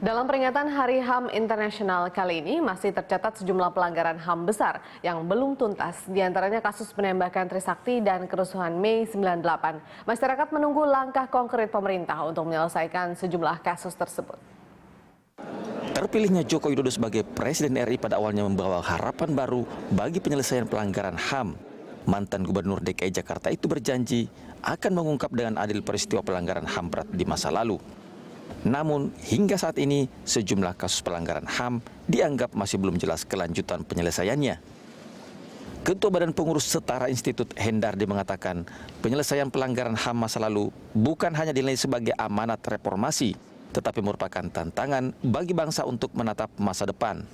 Dalam peringatan Hari HAM Internasional kali ini masih tercatat sejumlah pelanggaran HAM besar yang belum tuntas, diantaranya kasus penembakan Trisakti dan kerusuhan Mei 98. Masyarakat menunggu langkah konkret pemerintah untuk menyelesaikan sejumlah kasus tersebut. Terpilihnya Joko Widodo sebagai Presiden RI pada awalnya membawa harapan baru bagi penyelesaian pelanggaran HAM. Mantan Gubernur DKI Jakarta itu berjanji akan mengungkap dengan adil peristiwa pelanggaran HAM berat di masa lalu. Namun, hingga saat ini sejumlah kasus pelanggaran HAM dianggap masih belum jelas kelanjutan penyelesaiannya. Ketua Badan Pengurus Setara Institut Hendardi mengatakan, penyelesaian pelanggaran HAM masa lalu bukan hanya dinilai sebagai amanat reformasi, tetapi merupakan tantangan bagi bangsa untuk menatap masa depan.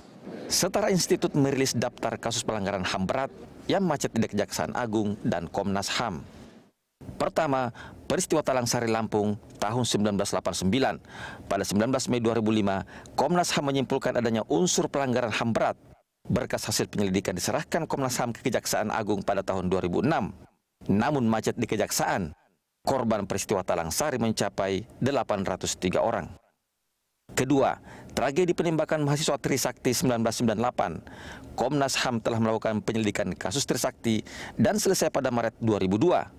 Setara Institut merilis daftar kasus pelanggaran HAM berat yang macet di Kejaksaan Agung dan Komnas HAM. Pertama, peristiwa Talang Sari Lampung tahun 1989. Pada 19 Mei 2005, Komnas HAM menyimpulkan adanya unsur pelanggaran HAM berat. Berkas hasil penyelidikan diserahkan Komnas HAM ke Kejaksaan Agung pada tahun 2006. Namun macet di Kejaksaan, korban peristiwa Talang Sari mencapai 803 orang. Kedua, tragedi penembakan mahasiswa Trisakti 1998. Komnas HAM telah melakukan penyelidikan kasus Trisakti dan selesai pada Maret 2002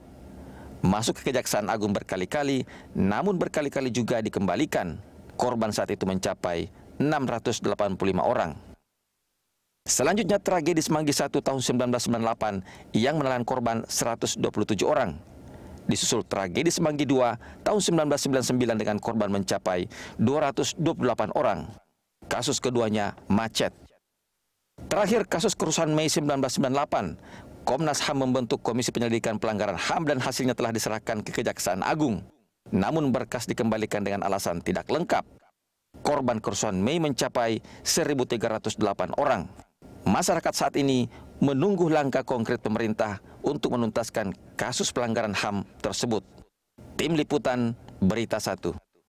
masuk ke Kejaksaan Agung berkali-kali, namun berkali-kali juga dikembalikan. Korban saat itu mencapai 685 orang. Selanjutnya tragedi Semanggi 1 tahun 1998 yang menelan korban 127 orang. Disusul tragedi Semanggi 2 tahun 1999 dengan korban mencapai 228 orang. Kasus keduanya macet. Terakhir kasus kerusuhan Mei 1998, Komnas HAM membentuk Komisi Penyelidikan Pelanggaran HAM dan hasilnya telah diserahkan ke Kejaksaan Agung. Namun berkas dikembalikan dengan alasan tidak lengkap. Korban kerusuhan Mei mencapai 1.308 orang. Masyarakat saat ini menunggu langkah konkret pemerintah untuk menuntaskan kasus pelanggaran HAM tersebut. Tim Liputan Berita 1